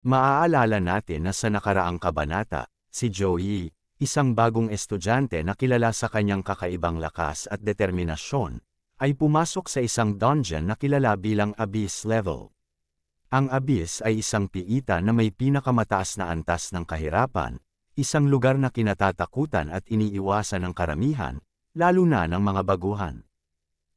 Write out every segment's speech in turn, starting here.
Maaalala natin na sa nakaraang kabanata, si Joey, isang bagong estudyante na kilala sa kanyang kakaibang lakas at determinasyon, ay pumasok sa isang dungeon na kilala bilang Abyss Level. Ang Abyss ay isang piita na may pinakamataas na antas ng kahirapan, isang lugar na kinatatakutan at iniiwasan ng karamihan, lalo na ng mga baguhan.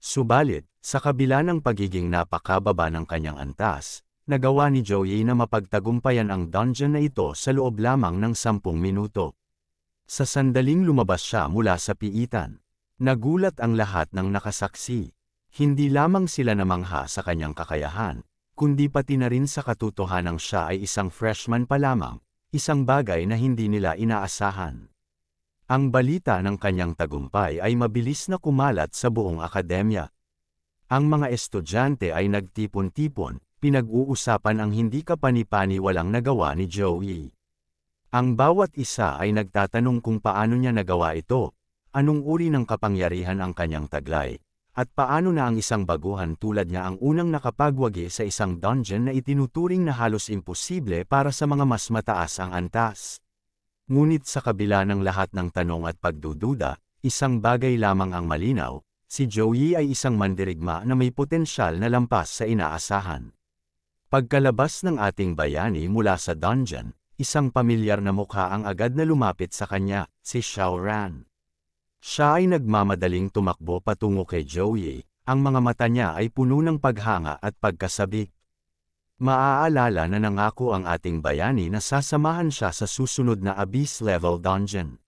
Subalit, sa kabila ng pagiging napakababa ng kanyang antas, nagawa ni Joey na mapagtagumpayan ang dungeon na ito sa loob lamang ng 10 minuto. Sa sandaling lumabas siya mula sa piitan, nagulat ang lahat ng nakasaksi. Hindi lamang sila namangha sa kanyang kakayahan, kundi pati na rin sa katotohanang siya ay isang freshman pa lamang, isang bagay na hindi nila inaasahan. Ang balita ng kanyang tagumpay ay mabilis na kumalat sa buong akademya. Ang mga estudyante ay nagtipon-tipon, pinag-uusapan ang hindi kapanipani walang nagawa ni Joey. Ang bawat isa ay nagtatanong kung paano niya nagawa ito, anong uri ng kapangyarihan ang kanyang taglay, at paano na ang isang baguhan tulad niya ang unang nakapagwagi sa isang dungeon na itinuturing na halos imposible para sa mga mas mataas ang antas. Ngunit sa kabila ng lahat ng tanong at pagdududa, isang bagay lamang ang malinaw, si Joey ay isang mandirigma na may potensyal na lampas sa inaasahan. Pagkalabas ng ating bayani mula sa dungeon, isang pamilyar na mukha ang agad na lumapit sa kanya, si Xiao Ran. Siya ay nagmamadaling tumakbo patungo kay Joey, ang mga mata niya ay puno ng paghanga at pagkasabik. Maaalala na nangako ang ating bayani na sasamahan siya sa susunod na abyss level dungeon.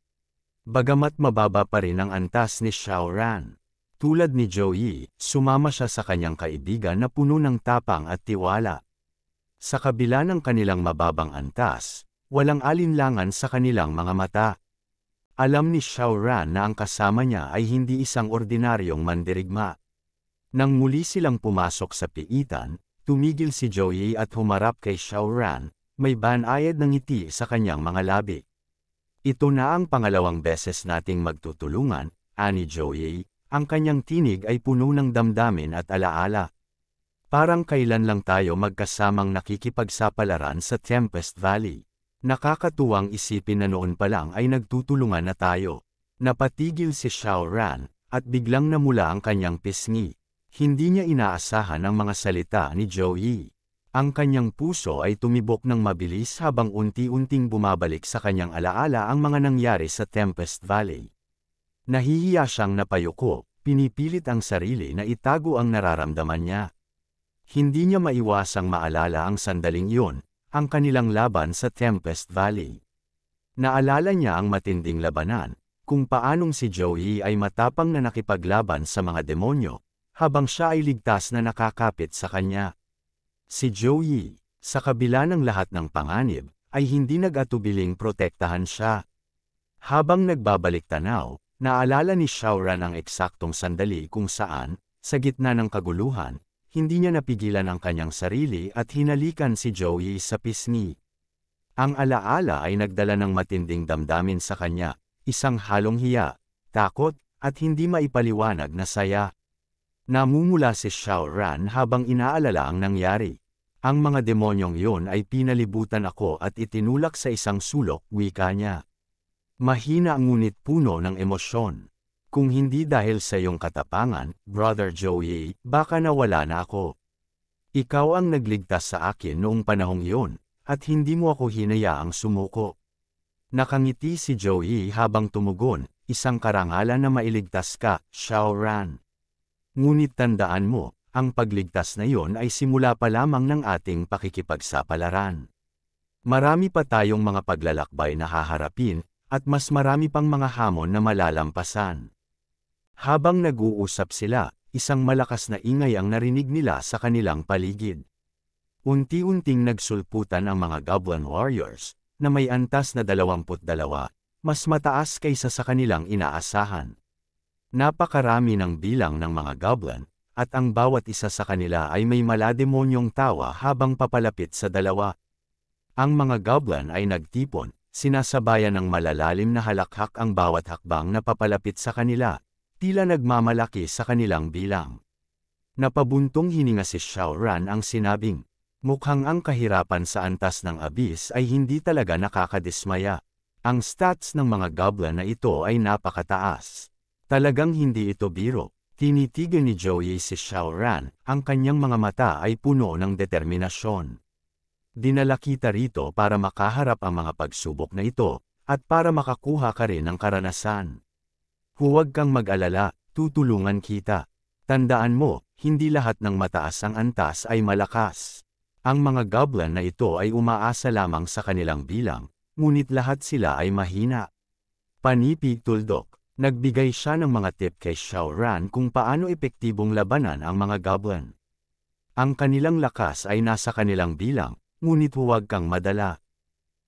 Bagamat mababa pa rin ang antas ni Xiao Ran, tulad ni Joey, sumama siya sa kanyang kaibigan na puno ng tapang at tiwala. Sa kabila ng kanilang mababang antas, walang alinlangan sa kanilang mga mata. Alam ni Xiaoran na ang kasama niya ay hindi isang ordinaryong mandirigma. Nang muli silang pumasok sa piitan, tumigil si Joey at humarap kay Xiaoran, may banayad ng ngiti sa kanyang mga labi. Ito na ang pangalawang beses nating magtutulungan, ani Joey, ang kanyang tinig ay puno ng damdamin at alaala. Parang kailan lang tayo magkasamang nakikipagsapalaran sa Tempest Valley. Nakakatuwang isipin na noon pa lang ay nagtutulungan na tayo. Napatigil si Xiao Ran, at biglang namula ang kanyang pisngi. Hindi niya inaasahan ang mga salita ni Joey. Ang kanyang puso ay tumibok ng mabilis habang unti-unting bumabalik sa kanyang alaala ang mga nangyari sa Tempest Valley. Nahihiya siyang napayuko, pinipilit ang sarili na itago ang nararamdaman niya. Hindi niya maiwasang maalala ang sandaling iyon, ang kanilang laban sa Tempest Valley. Naalala niya ang matinding labanan, kung paanong si Joey ay matapang na nakipaglaban sa mga demonyo, habang siya ay ligtas na nakakapit sa kanya. Si Joey, sa kabila ng lahat ng panganib, ay hindi nag-atubiling protektahan siya. Habang nagbabalik tanaw, naalala ni Shauran ang eksaktong sandali kung saan, sa gitna ng kaguluhan, hindi niya napigilan ang kanyang sarili at hinalikan si Joey sa pisngi. Ang alaala ay nagdala ng matinding damdamin sa kanya, isang halong hiya, takot, at hindi maipaliwanag na saya. Namumula si Xiao Ran habang inaalala ang nangyari. Ang mga demonyong yun ay pinalibutan ako at itinulak sa isang sulok, wika niya. Mahina ngunit puno ng emosyon. Kung hindi dahil sa iyong katapangan, Brother Joey, baka nawala na ako. Ikaw ang nagligtas sa akin noong panahong iyon, at hindi mo ako hinayaang sumuko. Nakangiti si Joey habang tumugon, isang karangalan na mailigtas ka, Shaoran. Ngunit tandaan mo, ang pagligtas na iyon ay simula pa lamang ng ating pakikipagsapalaran. Marami pa tayong mga paglalakbay na haharapin, at mas marami pang mga hamon na malalampasan. Habang nag-uusap sila, isang malakas na ingay ang narinig nila sa kanilang paligid. Unti-unting nagsulputan ang mga Goblin Warriors, na may antas na 22, mas mataas kaysa sa kanilang inaasahan. Napakarami ng bilang ng mga Goblin, at ang bawat isa sa kanila ay may malademonyong tawa habang papalapit sa dalawa. Ang mga Goblin ay nagtipon, sinasabayan ng malalalim na halakhak ang bawat hakbang na papalapit sa kanila, tila nagmamalaki sa kanilang bilang. Napabuntong hininga si Xiaoran ang sinabing, mukhang ang kahirapan sa antas ng abis ay hindi talaga nakakadismaya. Ang stats ng mga gabla na ito ay napakataas. Talagang hindi ito biro. Tinitigan ni Joey si Xiaoran, ang kanyang mga mata ay puno ng determinasyon. Dinala kita rito para makaharap ang mga pagsubok na ito, at para makakuha ka rin ng karanasan. Huwag kang mag-alala, tutulungan kita. Tandaan mo, hindi lahat ng mataas ang antas ay malakas. Ang mga goblin na ito ay umaasa lamang sa kanilang bilang, ngunit lahat sila ay mahina. Panipi Tuldok, nagbigay siya ng mga tip kay Xiaoran kung paano epektibong labanan ang mga goblin. Ang kanilang lakas ay nasa kanilang bilang, ngunit huwag kang madala.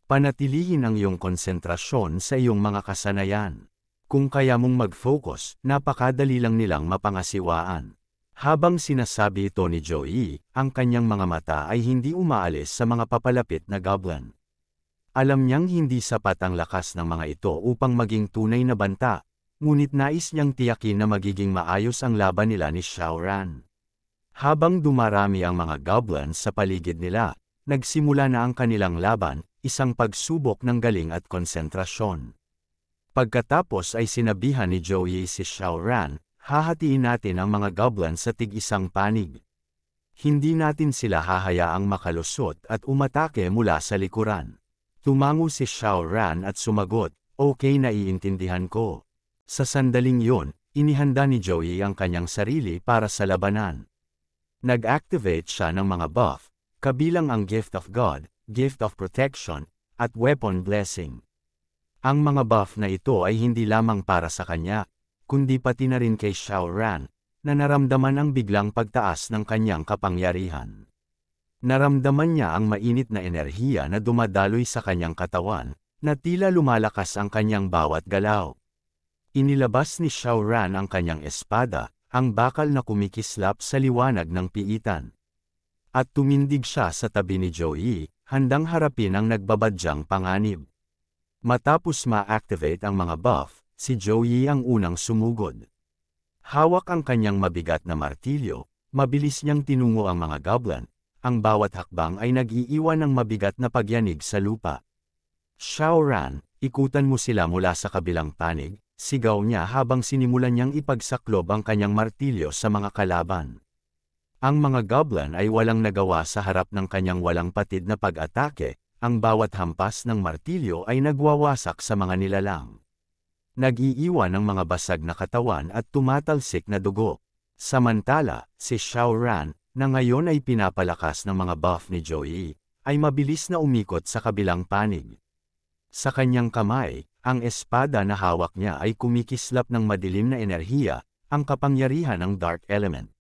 Panatilihin ang iyong konsentrasyon sa iyong mga kasanayan. Kung kaya mong mag-focus, napakadali lang nilang mapangasiwaan. Habang sinasabi ito ni Joey, ang kanyang mga mata ay hindi umaalis sa mga papalapit na goblin. Alam niyang hindi sapat ang lakas ng mga ito upang maging tunay na banta, ngunit nais niyang tiyakin na magiging maayos ang laban nila ni Shaoran. Habang dumarami ang mga goblin sa paligid nila, nagsimula na ang kanilang laban, isang pagsubok ng galing at konsentrasyon. Pagkatapos ay sinabihan ni Joey si Xiaoran, hahatiin natin ang mga goblin sa tig-isang panig. Hindi natin sila hahayaang makalusot at umatake mula sa likuran. Tumango si Xiaoran at sumagot, okay naiintindihan ko. Sa sandaling yun, inihanda ni Joey ang kanyang sarili para sa labanan. Nag-activate siya ng mga buff, kabilang ang Gift of God, Gift of Protection, at Weapon Blessing. Ang mga buff na ito ay hindi lamang para sa kanya, kundi pati na rin kay Shao Ran, na naramdaman ang biglang pagtaas ng kanyang kapangyarihan. Naramdaman niya ang mainit na enerhiya na dumadaloy sa kanyang katawan, na tila lumalakas ang kanyang bawat galaw. Inilabas ni Shao Ran ang kanyang espada, ang bakal na kumikislap sa liwanag ng piitan. At tumindig siya sa tabi ni Joey, handang harapin ang nagbabadyang panganib. Matapos ma-activate ang mga buff, si Joey ang unang sumugod. Hawak ang kanyang mabigat na martilyo, mabilis niyang tinungo ang mga goblin, ang bawat hakbang ay nag-iiwan ng mabigat na pagyanig sa lupa. Shaoran, ikutan mo sila mula sa kabilang panig, sigaw niya habang sinimulan niyang ipagsaklob ang kanyang martilyo sa mga kalaban. Ang mga goblin ay walang nagawa sa harap ng kanyang walang patid na pag-atake, ang bawat hampas ng martilyo ay nagwawasak sa mga nilalang. Nag-iiwan ng mga basag na katawan at tumatalsik na dugo. Samantala, si Xiao Ran, na ngayon ay pinapalakas ng mga buff ni Joey, ay mabilis na umikot sa kabilang panig. Sa kanyang kamay, ang espada na hawak niya ay kumikislap ng madilim na enerhiya, ang kapangyarihan ng Dark Element.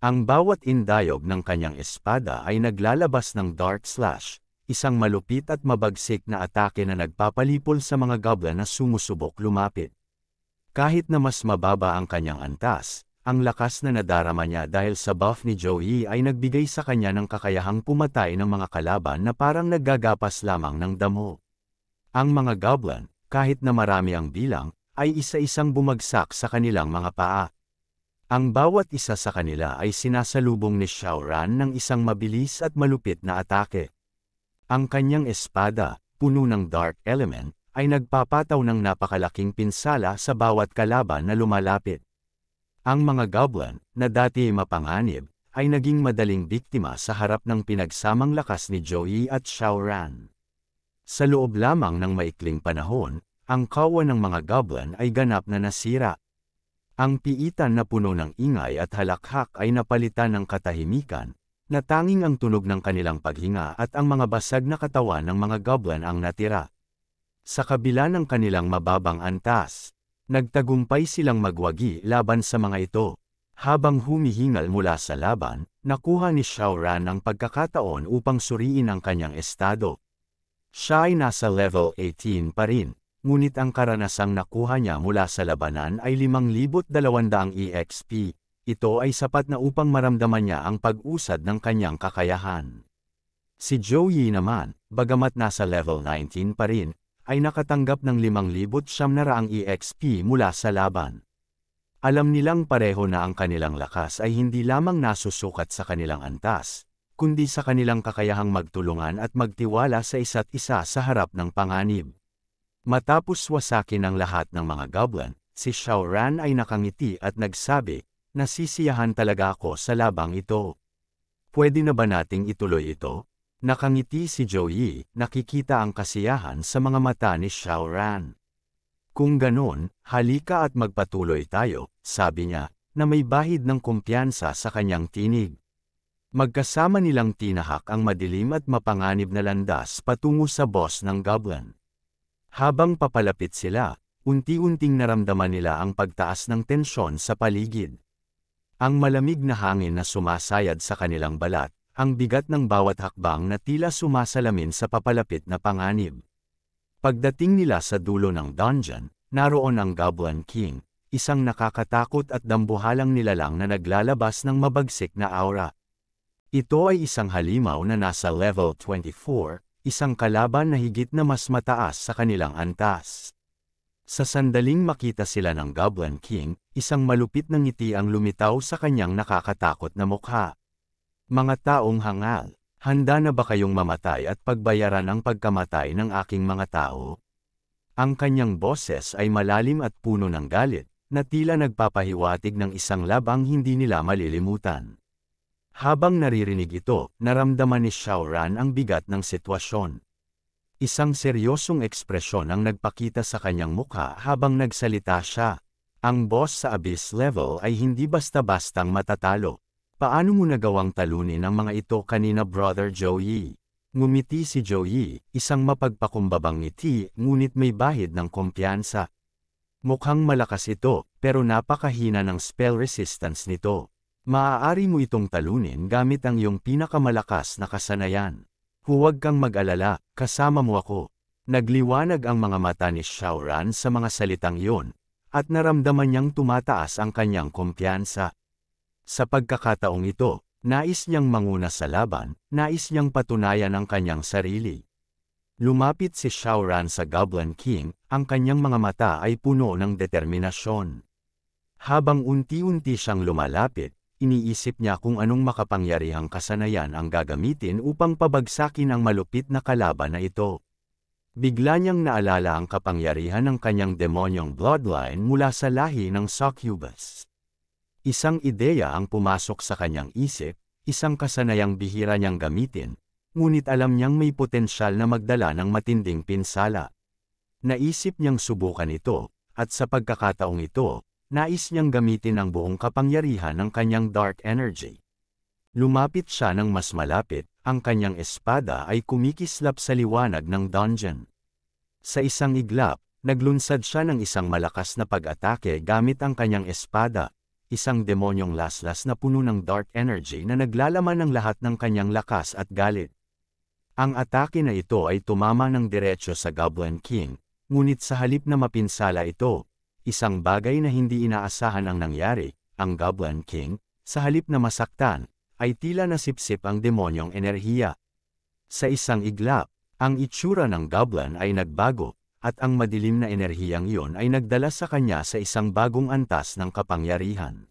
Ang bawat indayog ng kanyang espada ay naglalabas ng Dark Slash, isang malupit at mabagsik na atake na nagpapalipol sa mga goblin na sumusubok lumapit. Kahit na mas mababa ang kanyang antas, ang lakas na nadarama niya dahil sa buff ni Joey ay nagbigay sa kanya ng kakayahang pumatay ng mga kalaban na parang naggagapas lamang ng damo. Ang mga goblin, kahit na marami ang bilang, ay isa-isang bumagsak sa kanilang mga paa. Ang bawat isa sa kanila ay sinasalubong ni Xiaoran ng isang mabilis at malupit na atake. Ang kanyang espada, puno ng dark element, ay nagpapataw ng napakalaking pinsala sa bawat kalaban na lumalapit. Ang mga goblin, na dati mapanganib, ay naging madaling biktima sa harap ng pinagsamang lakas ni Joey at Shaoran. Sa loob lamang ng maikling panahon, ang kawa ng mga goblin ay ganap na nasira. Ang piitan na puno ng ingay at halakhak ay napalitan ng katahimikan, Natanging ang tunog ng kanilang paghinga at ang mga basag na katawan ng mga goblin ang natira. Sa kabila ng kanilang mababang antas, nagtagumpay silang magwagi laban sa mga ito. Habang humihingal mula sa laban, nakuha ni Shaoran ang pagkakataon upang suriin ang kanyang estado. Siya ay nasa level 18 pa rin, ngunit ang karanasang nakuha niya mula sa labanan ay 5,200 EXP ito ay sapat na upang maramdaman niya ang pag-usad ng kanyang kakayahan. Si Joey naman, bagamat nasa level 19 pa rin, ay nakatanggap ng 5,700 EXP mula sa laban. Alam nilang pareho na ang kanilang lakas ay hindi lamang nasusukat sa kanilang antas, kundi sa kanilang kakayahang magtulungan at magtiwala sa isa't isa sa harap ng panganib. Matapos wasakin ang lahat ng mga goblin, si Shaoran ay nakangiti at nagsabi, Nasisiyahan talaga ako sa labang ito. Pwede na ba nating ituloy ito? Nakangiti si Joey, nakikita ang kasiyahan sa mga mata ni Xiaoran. Kung ganon, halika at magpatuloy tayo, sabi niya, na may bahid ng kumpiyansa sa kanyang tinig. Magkasama nilang tinahak ang madilim at mapanganib na landas patungo sa boss ng Goblin. Habang papalapit sila, unti-unting naramdaman nila ang pagtaas ng tensyon sa paligid ang malamig na hangin na sumasayad sa kanilang balat, ang bigat ng bawat hakbang na tila sumasalamin sa papalapit na panganib. Pagdating nila sa dulo ng dungeon, naroon ang Goblin King, isang nakakatakot at dambuhalang nilalang na naglalabas ng mabagsik na aura. Ito ay isang halimaw na nasa level 24, isang kalaban na higit na mas mataas sa kanilang antas. Sa sandaling makita sila ng Goblin King, isang malupit na ngiti ang lumitaw sa kanyang nakakatakot na mukha. Mga taong hangal, handa na ba kayong mamatay at pagbayaran ang pagkamatay ng aking mga tao? Ang kanyang boses ay malalim at puno ng galit, na tila nagpapahiwatig ng isang labang hindi nila malilimutan. Habang naririnig ito, naramdaman ni Shaoran ang bigat ng sitwasyon. Isang seryosong ekspresyon ang nagpakita sa kanyang mukha habang nagsalita siya. Ang boss sa abyss level ay hindi basta-bastang matatalo. Paano mo nagawang talunin ang mga ito kanina brother Joey? Ngumiti si Joey, isang mapagpakumbabang ngiti ngunit may bahid ng kumpiyansa. Mukhang malakas ito, pero napakahina ng spell resistance nito. Maaari mo itong talunin gamit ang iyong pinakamalakas na kasanayan. Huwag kang mag-alala, kasama mo ako. Nagliwanag ang mga mata ni Shauran sa mga salitang iyon, at naramdaman niyang tumataas ang kanyang kumpiyansa. Sa pagkakataong ito, nais niyang manguna sa laban, nais niyang patunayan ang kanyang sarili. Lumapit si Shauran sa Goblin King, ang kanyang mga mata ay puno ng determinasyon. Habang unti-unti siyang lumalapit, iniisip niya kung anong makapangyarihang kasanayan ang gagamitin upang pabagsakin ang malupit na kalaban na ito. Bigla niyang naalala ang kapangyarihan ng kanyang demonyong bloodline mula sa lahi ng succubus. Isang ideya ang pumasok sa kanyang isip, isang kasanayang bihira niyang gamitin, ngunit alam niyang may potensyal na magdala ng matinding pinsala. Naisip niyang subukan ito, at sa pagkakataong ito, nais niyang gamitin ang buong kapangyarihan ng kanyang dark energy. Lumapit siya ng mas malapit, ang kanyang espada ay kumikislap sa liwanag ng dungeon. Sa isang iglap, naglunsad siya ng isang malakas na pag-atake gamit ang kanyang espada, isang demonyong laslas na puno ng dark energy na naglalaman ng lahat ng kanyang lakas at galit. Ang atake na ito ay tumama ng diretsyo sa Goblin King, ngunit sa halip na mapinsala ito, isang bagay na hindi inaasahan ang nangyari, ang Goblin King, sa halip na masaktan, ay tila nasipsip ang demonyong enerhiya. Sa isang iglap, ang itsura ng Goblin ay nagbago, at ang madilim na enerhiyang iyon ay nagdala sa kanya sa isang bagong antas ng kapangyarihan.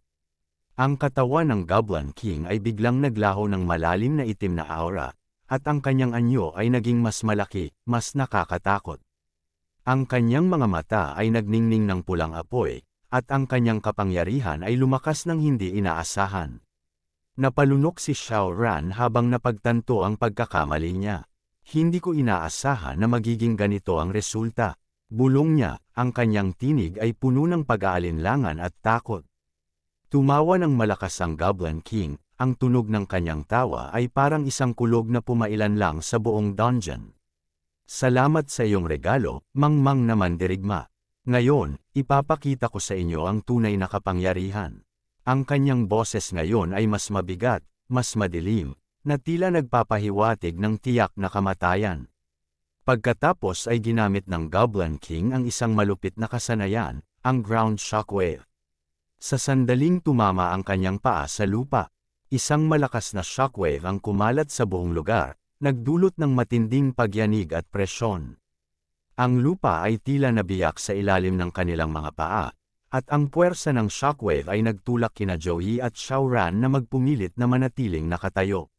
Ang katawan ng Goblin King ay biglang naglaho ng malalim na itim na aura, at ang kanyang anyo ay naging mas malaki, mas nakakatakot. Ang kanyang mga mata ay nagningning ng pulang apoy, at ang kanyang kapangyarihan ay lumakas ng hindi inaasahan. Napalunok si Xiao Ran habang napagtanto ang pagkakamali niya. Hindi ko inaasahan na magiging ganito ang resulta. Bulong niya, ang kanyang tinig ay puno ng pag-aalinlangan at takot. Tumawa ng malakas ang Goblin King, ang tunog ng kanyang tawa ay parang isang kulog na pumailan lang sa buong dungeon. Salamat sa iyong regalo, mangmang naman dirigma. Ngayon, ipapakita ko sa inyo ang tunay na kapangyarihan. Ang kanyang boses ngayon ay mas mabigat, mas madilim, na tila nagpapahiwatig ng tiyak na kamatayan. Pagkatapos ay ginamit ng Goblin King ang isang malupit na kasanayan, ang ground shockwave. Sa sandaling tumama ang kanyang paa sa lupa, isang malakas na shockwave ang kumalat sa buong lugar, nagdulot ng matinding pagyanig at presyon. Ang lupa ay tila nabiyak sa ilalim ng kanilang mga paa, at ang puwersa ng shockwave ay nagtulak kina Joey at Shauran na magpumilit na manatiling nakatayo.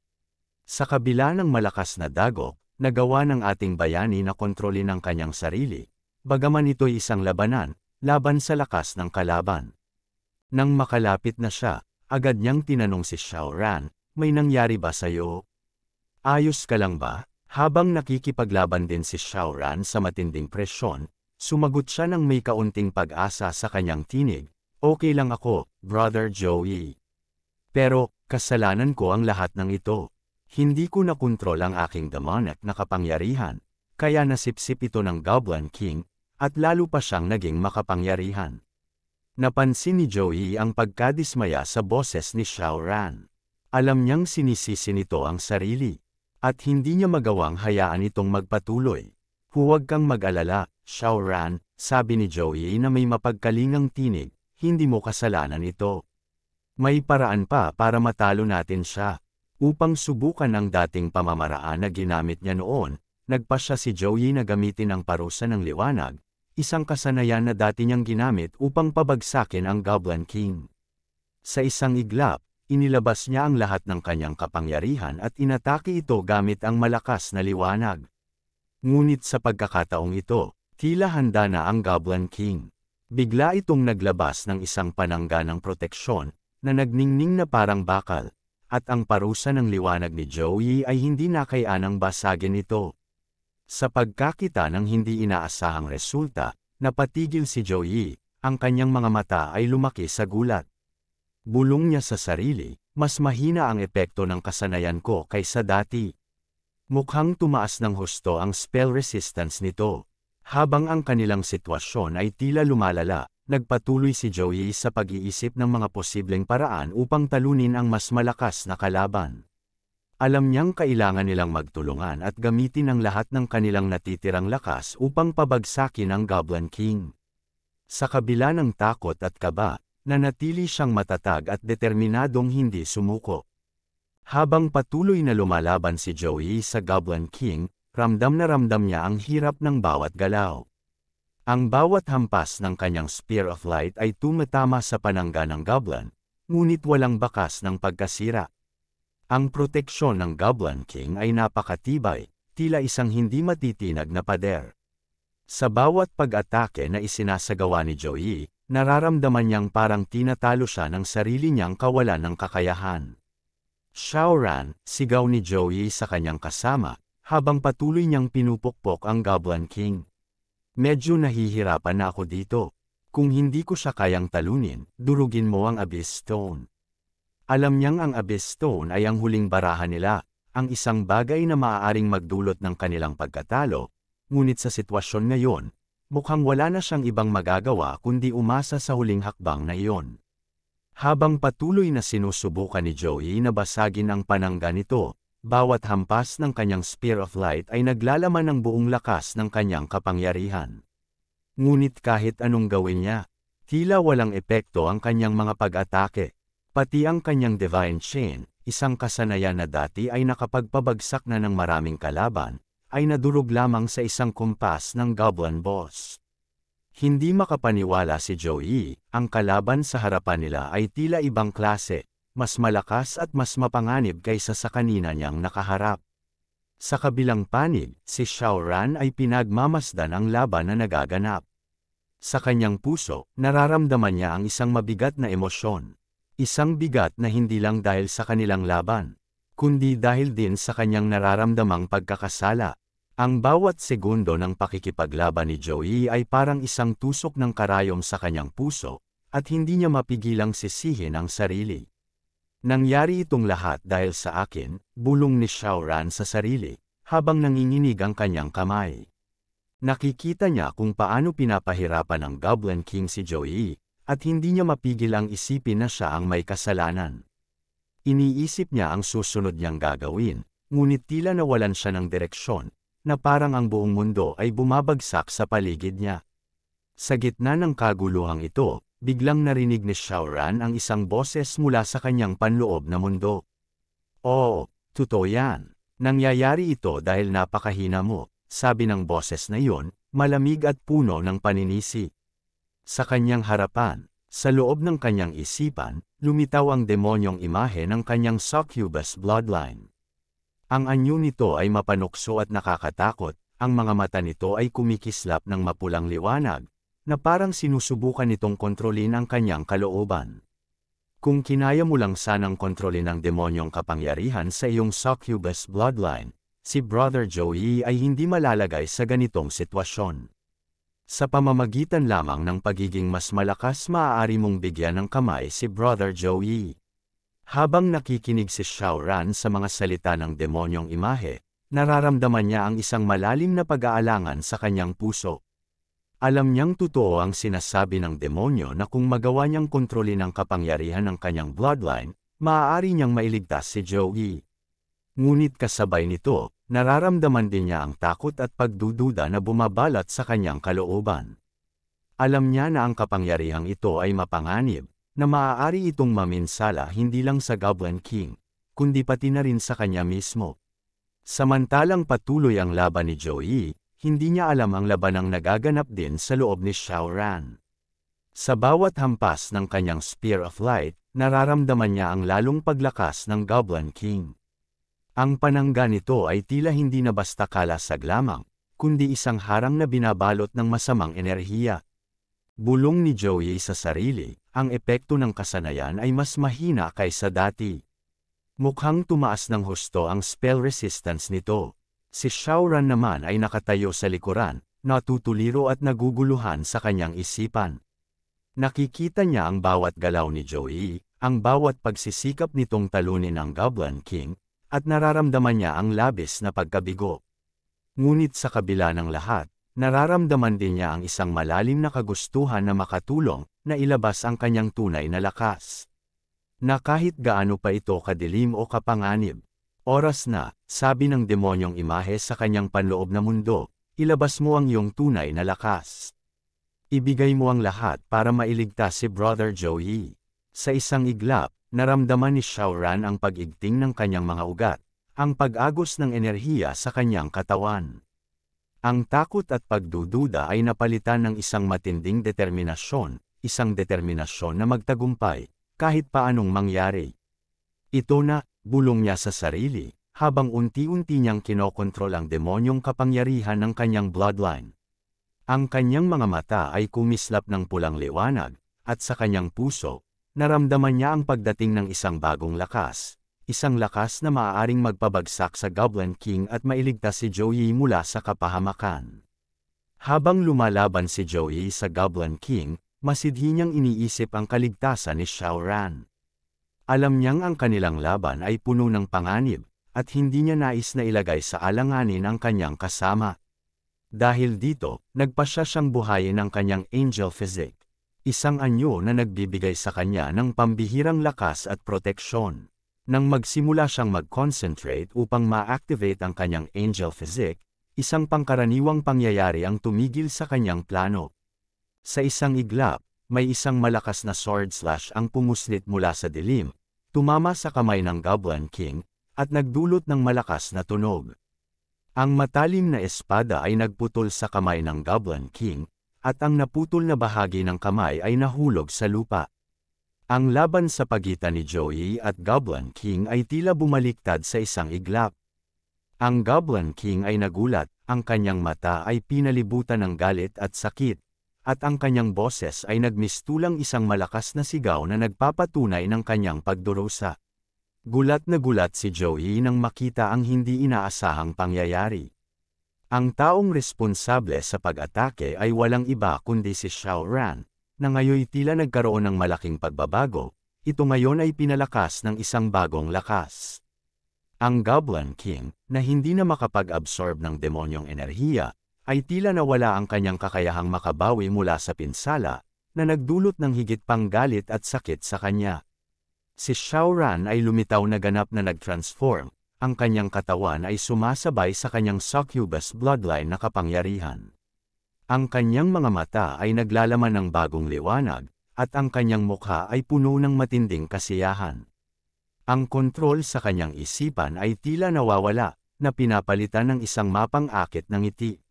Sa kabila ng malakas na dagok, nagawa ng ating bayani na kontrolin ang kanyang sarili, bagaman ito'y isang labanan, laban sa lakas ng kalaban. Nang makalapit na siya, agad niyang tinanong si Shao may nangyari ba sa'yo? Ayos ka lang ba? Habang nakikipaglaban din si Shauran sa matinding presyon, sumagot siya ng may kaunting pag-asa sa kanyang tinig, Okay lang ako, Brother Joey. Pero, kasalanan ko ang lahat ng ito. Hindi ko nakontrol ang aking demonic na kapangyarihan, kaya nasipsip ito ng Goblin King, at lalo pa siyang naging makapangyarihan. Napansin ni Joey ang pagkadismaya sa boses ni Shao Alam niyang sinisisi nito ang sarili at hindi niya magawang hayaan itong magpatuloy. Huwag kang mag-alala, Shaoran, sabi ni Joey na may mapagkalingang tinig, hindi mo kasalanan ito. May paraan pa para matalo natin siya. Upang subukan ang dating pamamaraan na ginamit niya noon, nagpa siya si Joey na gamitin ang parusa ng liwanag, isang kasanayan na dati niyang ginamit upang pabagsakin ang Goblin King. Sa isang iglap, inilabas niya ang lahat ng kanyang kapangyarihan at inatake ito gamit ang malakas na liwanag. Ngunit sa pagkakataong ito, tila handa na ang Goblin King. Bigla itong naglabas ng isang panangga ng proteksyon na nagningning na parang bakal, at ang parusa ng liwanag ni Joey ay hindi nakayanang basagin ito. Sa pagkakita ng hindi inaasahang resulta, napatigil si Joey, ang kanyang mga mata ay lumaki sa gulat. Bulong niya sa sarili, mas mahina ang epekto ng kasanayan ko kaysa dati. Mukhang tumaas ng husto ang spell resistance nito. Habang ang kanilang sitwasyon ay tila lumalala, nagpatuloy si Joey sa pag-iisip ng mga posibleng paraan upang talunin ang mas malakas na kalaban. Alam niyang kailangan nilang magtulungan at gamitin ang lahat ng kanilang natitirang lakas upang pabagsakin ang Goblin King. Sa kabila ng takot at kaba, nanatili siyang matatag at determinadong hindi sumuko. Habang patuloy na lumalaban si Joey sa Goblin King, ramdam na ramdam niya ang hirap ng bawat galaw. Ang bawat hampas ng kanyang Spear of Light ay tumatama sa panangga ng Goblin, ngunit walang bakas ng pagkasira. Ang proteksyon ng Goblin King ay napakatibay, tila isang hindi matitinag na pader. Sa bawat pag-atake na isinasagawa ni Joey, nararamdaman niyang parang tinatalo siya ng sarili niyang kawalan ng kakayahan. Shaoran, sigaw ni Joey sa kanyang kasama, habang patuloy niyang pinupukpok ang Goblin King. Medyo nahihirapan na ako dito. Kung hindi ko siya kayang talunin, durugin mo ang Abyss Stone. Alam niyang ang Abyss Stone ay ang huling barahan nila, ang isang bagay na maaaring magdulot ng kanilang pagkatalo, ngunit sa sitwasyon ngayon, Mukhang wala na siyang ibang magagawa kundi umasa sa huling hakbang na iyon. Habang patuloy na sinusubukan ni Joey na basagin ang panangga nito, bawat hampas ng kanyang spear of light ay naglalaman ng buong lakas ng kanyang kapangyarihan. Ngunit kahit anong gawin niya, tila walang epekto ang kanyang mga pag-atake, pati ang kanyang divine chain, isang kasanayan na dati ay nakapagpabagsak na ng maraming kalaban, ay nadurog lamang sa isang kumpas ng Goblin Boss. Hindi makapaniwala si Joey, ang kalaban sa harapan nila ay tila ibang klase, mas malakas at mas mapanganib kaysa sa kanina niyang nakaharap. Sa kabilang panig, si Shaoran ay pinagmamasdan ang laban na nagaganap. Sa kanyang puso, nararamdaman niya ang isang mabigat na emosyon. Isang bigat na hindi lang dahil sa kanilang laban, kundi dahil din sa kanyang nararamdamang pagkakasala, ang bawat segundo ng pakikipaglaban ni Joey ay parang isang tusok ng karayom sa kanyang puso, at hindi niya mapigilang sisihin ang sarili. Nangyari itong lahat dahil sa akin, bulong ni Shaoran sa sarili, habang nanginginig ang kanyang kamay. Nakikita niya kung paano pinapahirapan ng Goblin King si Joey, at hindi niya mapigil ang isipin na siya ang may kasalanan. Iniisip niya ang susunod niyang gagawin, ngunit tila nawalan siya ng direksyon, na parang ang buong mundo ay bumabagsak sa paligid niya. Sa gitna ng kaguluhang ito, biglang narinig ni Shaoran ang isang boses mula sa kanyang panloob na mundo. Oo, oh, totoo yan. Nangyayari ito dahil napakahina mo, sabi ng boses na iyon, malamig at puno ng paninisi. Sa kanyang harapan, sa loob ng kanyang isipan, lumitaw ang demonyong imahe ng kanyang succubus bloodline. Ang anyo nito ay mapanukso at nakakatakot, ang mga mata nito ay kumikislap ng mapulang liwanag, na parang sinusubukan nitong kontrolin ang kanyang kalooban. Kung kinaya mo lang sanang kontrolin ang demonyong kapangyarihan sa iyong succubus bloodline, si Brother Joey ay hindi malalagay sa ganitong sitwasyon. Sa pamamagitan lamang ng pagiging mas malakas maaari mong bigyan ng kamay si Brother Joey. Habang nakikinig si Xiaoran sa mga salita ng demonyong imahe, nararamdaman niya ang isang malalim na pag-aalangan sa kanyang puso. Alam niyang totoo ang sinasabi ng demonyo na kung magawa niyang kontrolin ang kapangyarihan ng kanyang bloodline, maaari niyang mailigtas si Joey. Ngunit kasabay nito, nararamdaman din niya ang takot at pagdududa na bumabalat sa kanyang kalooban. Alam niya na ang kapangyarihang ito ay mapanganib, na maaari itong maminsala hindi lang sa Goblin King, kundi pati na rin sa kanya mismo. Samantalang patuloy ang laban ni Joey, hindi niya alam ang labanang nagaganap din sa loob ni Xiaoran. Sa bawat hampas ng kanyang Spear of Light, nararamdaman niya ang lalong paglakas ng Goblin King. Ang panangga nito ay tila hindi na basta kalasag lamang, kundi isang harang na binabalot ng masamang enerhiya. Bulong ni Joey sa sarili, ang epekto ng kasanayan ay mas mahina kaysa dati. Mukhang tumaas ng husto ang spell resistance nito. Si Shauran naman ay nakatayo sa likuran, natutuliro at naguguluhan sa kanyang isipan. Nakikita niya ang bawat galaw ni Joey, ang bawat pagsisikap nitong talunin ang Goblin King, at nararamdaman niya ang labis na pagkabigo. Ngunit sa kabila ng lahat, nararamdaman din niya ang isang malalim na kagustuhan na makatulong, na ilabas ang kanyang tunay na lakas. Na kahit gaano pa ito kadilim o kapanganib, oras na, sabi ng demonyong imahe sa kanyang panloob na mundo, ilabas mo ang iyong tunay na lakas. Ibigay mo ang lahat para mailigtas si Brother Joey. Sa isang iglap, naramdaman ni Shaoran ang pagigting ng kanyang mga ugat, ang pag-agos ng enerhiya sa kanyang katawan. Ang takot at pagdududa ay napalitan ng isang matinding determinasyon, isang determinasyon na magtagumpay, kahit paanong mangyari. Ito na, bulong niya sa sarili, habang unti-unti niyang kinokontrol ang demonyong kapangyarihan ng kanyang bloodline. Ang kanyang mga mata ay kumislap ng pulang liwanag, at sa kanyang puso, naramdaman niya ang pagdating ng isang bagong lakas, isang lakas na maaaring magpabagsak sa Goblin King at mailigtas si Joey mula sa kapahamakan. Habang lumalaban si Joey sa Goblin King, masidhi niyang iniisip ang kaligtasan ni Xiaoran. Alam niyang ang kanilang laban ay puno ng panganib, at hindi niya nais na ilagay sa alanganin ang kanyang kasama. Dahil dito, nagpasya siyang buhayin ang kanyang angel physique, isang anyo na nagbibigay sa kanya ng pambihirang lakas at proteksyon. Nang magsimula siyang mag-concentrate upang ma-activate ang kanyang angel physique, isang pangkaraniwang pangyayari ang tumigil sa kanyang plano. Sa isang iglap, may isang malakas na sword slash ang pumuslit mula sa dilim, tumama sa kamay ng Goblin King, at nagdulot ng malakas na tunog. Ang matalim na espada ay nagputol sa kamay ng Goblin King, at ang naputol na bahagi ng kamay ay nahulog sa lupa. Ang laban sa pagitan ni Joey at Goblin King ay tila bumaliktad sa isang iglap. Ang Goblin King ay nagulat, ang kanyang mata ay pinalibutan ng galit at sakit, at ang kanyang boses ay nagmistulang isang malakas na sigaw na nagpapatunay ng kanyang pagdurusa. Gulat na gulat si Joey nang makita ang hindi inaasahang pangyayari. Ang taong responsable sa pag-atake ay walang iba kundi si Shao Ran na ngayon tila nagkaroon ng malaking pagbabago, ito ngayon ay pinalakas ng isang bagong lakas. Ang Goblin King, na hindi na makapag-absorb ng demonyong enerhiya, ay tila nawala ang kanyang kakayahang makabawi mula sa pinsala, na nagdulot ng higit pang galit at sakit sa kanya. Si Shaoran ay lumitaw na ganap na nag-transform, ang kanyang katawan ay sumasabay sa kanyang succubus bloodline na kapangyarihan. Ang kanyang mga mata ay naglalaman ng bagong liwanag, at ang kanyang mukha ay puno ng matinding kasiyahan. Ang kontrol sa kanyang isipan ay tila nawawala, na pinapalitan ng isang mapang-akit ng ngiti.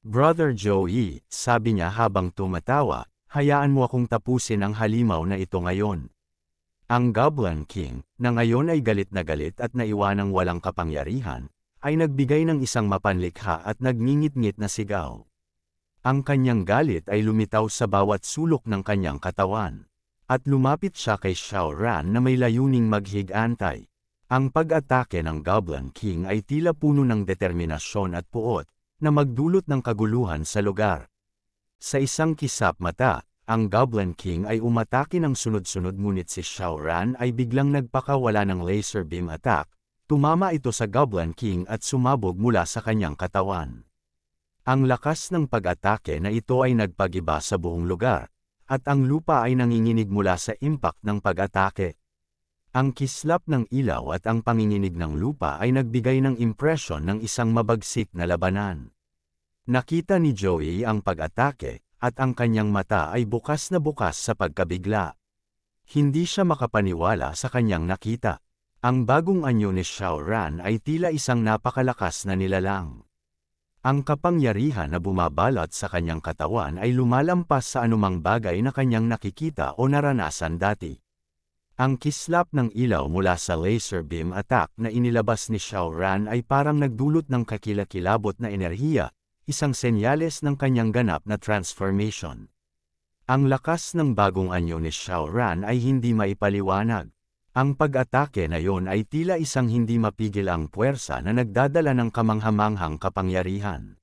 Brother Joey, sabi niya habang tumatawa, hayaan mo akong tapusin ang halimaw na ito ngayon. Ang Goblin King, na ngayon ay galit na galit at naiwanang walang kapangyarihan, ay nagbigay ng isang mapanlikha at nagngingit-ngit na sigaw. Ang kanyang galit ay lumitaw sa bawat sulok ng kanyang katawan. At lumapit siya kay Shao Ran na may layuning maghigantay. Ang pag-atake ng Goblin King ay tila puno ng determinasyon at puot, na magdulot ng kaguluhan sa lugar. Sa isang kisap mata, ang Goblin King ay umatake ng sunod-sunod ngunit si Shao Ran ay biglang nagpakawala ng laser beam attack, tumama ito sa Goblin King at sumabog mula sa kanyang katawan. Ang lakas ng pag-atake na ito ay nagpagiba sa buong lugar, at ang lupa ay nanginginig mula sa impact ng pag-atake. Ang kislap ng ilaw at ang panginginig ng lupa ay nagbigay ng impresyon ng isang mabagsik na labanan. Nakita ni Joey ang pag-atake, at ang kanyang mata ay bukas na bukas sa pagkabigla. Hindi siya makapaniwala sa kanyang nakita. Ang bagong anyo ni Xiaoran ay tila isang napakalakas na nilalang. Ang kapangyarihan na bumabalat sa kanyang katawan ay lumalampas sa anumang bagay na kanyang nakikita o naranasan dati. Ang kislap ng ilaw mula sa laser beam attack na inilabas ni Ran ay parang nagdulot ng kakilakilabot na enerhiya, isang senyales ng kanyang ganap na transformation. Ang lakas ng bagong anyo ni Ran ay hindi maipaliwanag. Ang pag-atake na yon ay tila isang hindi mapigil ang puwersa na nagdadala ng kamanghamanghang kapangyarihan.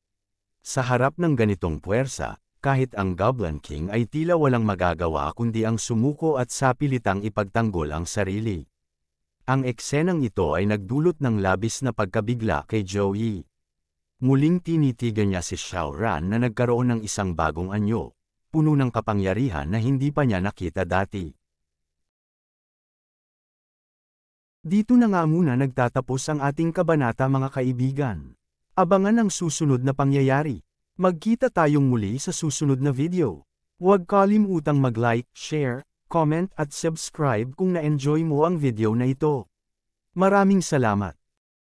Sa harap ng ganitong puwersa, kahit ang Goblin King ay tila walang magagawa kundi ang sumuko at sapilitang ipagtanggol ang sarili. Ang eksenang ito ay nagdulot ng labis na pagkabigla kay Joey. Muling tinitigan niya si Xiao na nagkaroon ng isang bagong anyo, puno ng kapangyarihan na hindi pa niya nakita dati. Dito na nga muna nagtatapos ang ating kabanata mga kaibigan. Abangan ang susunod na pangyayari. Magkita tayong muli sa susunod na video. Huwag kalimutang mag-like, share, comment at subscribe kung na-enjoy mo ang video na ito. Maraming salamat!